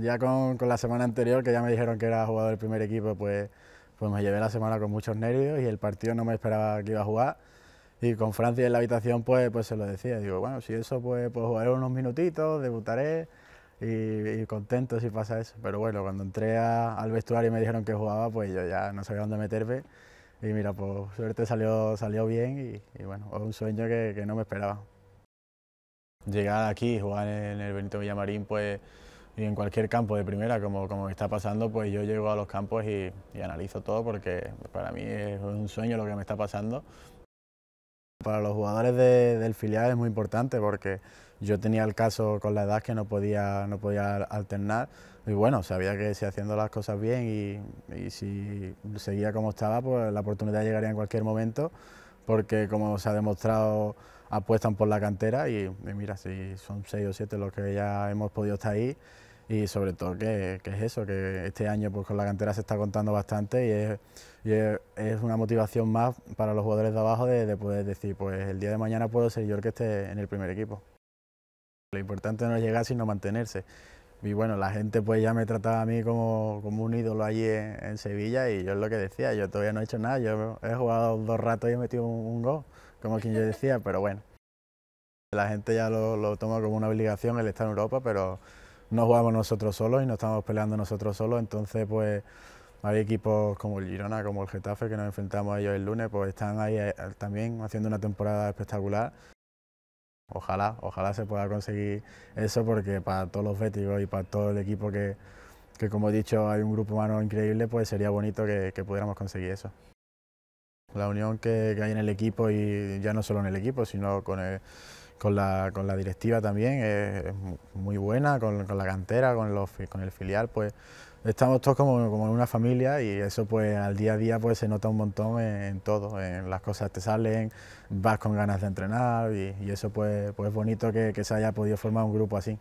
ya con, la semana anterior, que ya me dijeron que era jugador del primer equipo, pues, pues me llevé la semana con muchos nervios y el partido no me esperaba que iba a jugar. Y con Francia en la habitación, pues, pues se lo decía. Digo, bueno, si eso, pues, pues jugaré unos minutitos, debutaré y, contento si pasa eso. Pero bueno, cuando entré al vestuario y me dijeron que jugaba, pues yo ya no sabía dónde meterme. Y mira, pues suerte salió, salió bien y, bueno, un sueño que, que no me esperaba llegar aquí jugar en el Benito Villamarín, pues y en cualquier campo de primera, como, está pasando, pues yo llego a los campos y, analizo todo porque para mí es un sueño lo que me está pasando. Para los jugadores del filial es muy importante porque yo tenía el caso con la edad que no podía, no podía alternar y bueno, sabía que si haciendo las cosas bien y, si seguía como estaba, pues la oportunidad llegaría en cualquier momento porque como se ha demostrado apuestan por la cantera y, y mira, si son seis o siete los que ya hemos podido estar ahí, y sobre todo que, es eso, que este año pues con la cantera se está contando bastante y es, es, una motivación más para los jugadores de abajo de, poder decir, pues el día de mañana puedo ser yo el que esté en el primer equipo. Lo importante no es llegar sino mantenerse. Y bueno, la gente pues ya me trataba a mí como, como un ídolo allí en, Sevilla y yo es lo que decía, yo todavía no he hecho nada, yo he jugado dos ratos y he metido un, un gol, como quien yo decía, pero bueno. La gente ya lo, lo toma como una obligación el estar en Europa, pero no jugamos nosotros solos y no estamos peleando nosotros solos, entonces pues hay equipos como el Girona, como el Getafe, que nos enfrentamos a ellos el lunes, pues están ahí eh, también haciendo una temporada espectacular. Ojalá, ojalá se pueda conseguir eso porque para todos los béticos y para todo el equipo que, como he dicho hay un grupo humano increíble, pues sería bonito que, pudiéramos conseguir eso. La unión que, que, hay en el equipo y ya no solo en el equipo, sino con el, con la, con la directiva también, es, muy buena, con, la cantera, con, los, con el filial, pues estamos todos como, en una familia y eso pues al día a día pues se nota un montón en, todo, en las cosas te salen, vas con ganas de entrenar y, eso pues, pues es bonito que se haya podido formar un grupo así.